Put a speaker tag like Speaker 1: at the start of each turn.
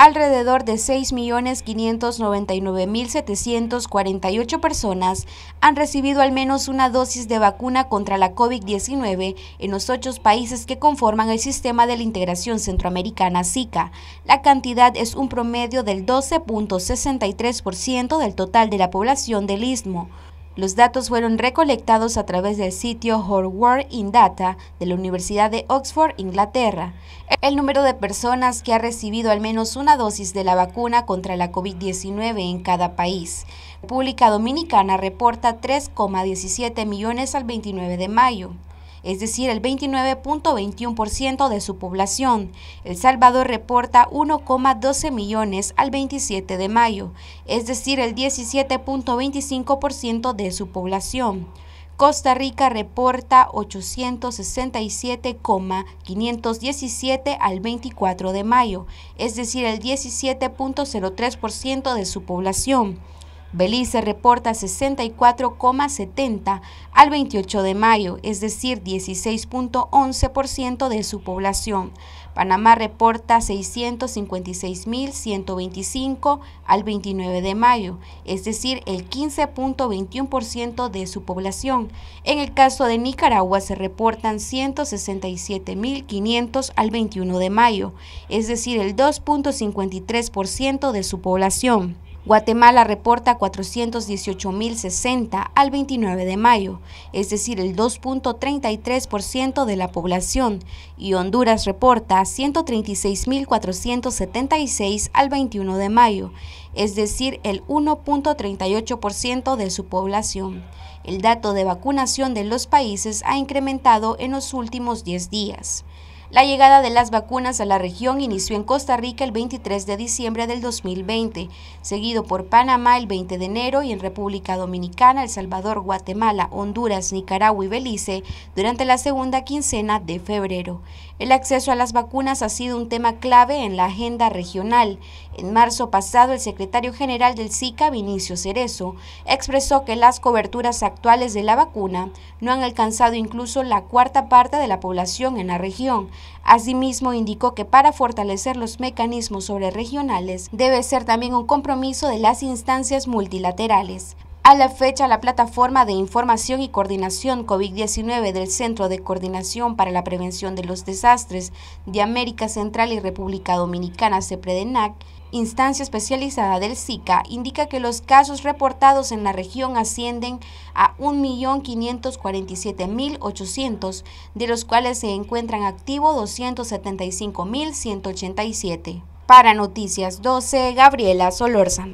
Speaker 1: alrededor de 6.599.748 personas han recibido al menos una dosis de vacuna contra la COVID-19 en los ocho países que conforman el Sistema de la Integración Centroamericana SICA. La cantidad es un promedio del 12.63% del total de la población del istmo. Los datos fueron recolectados a través del sitio World in Data de la Universidad de Oxford, Inglaterra. El número de personas que ha recibido al menos una dosis de la vacuna contra la COVID-19 en cada país. República Dominicana reporta 3,17 millones al 29 de mayo es decir, el 29.21% de su población. El Salvador reporta 1,12 millones al 27 de mayo, es decir, el 17.25% de su población. Costa Rica reporta 867,517 al 24 de mayo, es decir, el 17.03% de su población. Belice reporta 64,70 al 28 de mayo, es decir, 16.11% de su población. Panamá reporta 656.125 al 29 de mayo, es decir, el 15.21% de su población. En el caso de Nicaragua se reportan 167.500 al 21 de mayo, es decir, el 2.53% de su población. Guatemala reporta 418.060 al 29 de mayo, es decir, el 2.33% de la población, y Honduras reporta 136.476 al 21 de mayo, es decir, el 1.38% de su población. El dato de vacunación de los países ha incrementado en los últimos 10 días. La llegada de las vacunas a la región inició en Costa Rica el 23 de diciembre del 2020, seguido por Panamá el 20 de enero y en República Dominicana, El Salvador, Guatemala, Honduras, Nicaragua y Belice durante la segunda quincena de febrero. El acceso a las vacunas ha sido un tema clave en la agenda regional. En marzo pasado, el secretario general del SICA, Vinicio Cerezo, expresó que las coberturas actuales de la vacuna no han alcanzado incluso la cuarta parte de la población en la región Asimismo, indicó que para fortalecer los mecanismos sobre debe ser también un compromiso de las instancias multilaterales. A la fecha, la plataforma de información y coordinación COVID-19 del Centro de Coordinación para la Prevención de los Desastres de América Central y República Dominicana, CEPREDENAC, instancia especializada del SICA, indica que los casos reportados en la región ascienden a 1.547.800, de los cuales se encuentran activos 275.187. Para Noticias 12, Gabriela Solorza.